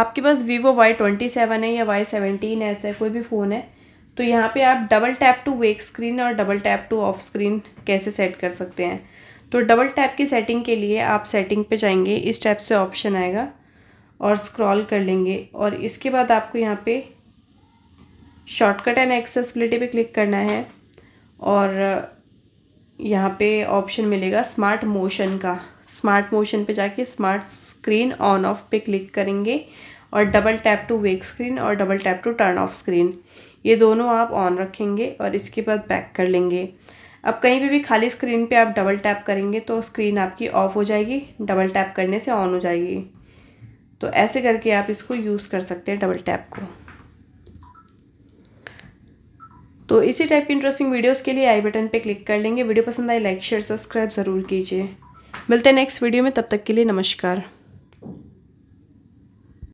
आपके पास Vivo Y twenty seven है या वाई सेवेंटीन ऐसा कोई भी फ़ोन है तो यहाँ पे आप double tap to wake screen और double tap to off screen कैसे सेट कर सकते हैं तो डबल टैप की सेटिंग के लिए आप सेटिंग पे जाएंगे इस टैप से ऑप्शन आएगा और स्क्रॉल कर लेंगे और इसके बाद आपको यहाँ पे शॉर्टकट एंड एक्सेसिबिलिटी पे क्लिक करना है और यहाँ पे ऑप्शन मिलेगा स्मार्ट मोशन का स्मार्ट मोशन पे जाके स्मार्ट स्क्रीन ऑन ऑफ पे क्लिक करेंगे और double tap to wake screen और double tap to turn off screen ये दोनों आप ऑन रखेंगे और इसके बाद बैक कर लेंगे अब कहीं पे भी खाली स्क्रीन पे आप डबल टैप करेंगे तो स्क्रीन आपकी ऑफ हो जाएगी डबल टैप करने से ऑन हो जाएगी तो ऐसे करके आप इसको यूज़ कर सकते हैं डबल टैप को तो इसी टाइप की इंटरेस्टिंग वीडियोस के लिए आई बटन पे क्लिक कर लेंगे वीडियो पसंद आए लाइक शेयर सब्सक्राइब ज़रूर कीजिए मिलते हैं नेक्स्ट वीडियो में तब तक के लिए नमस्कार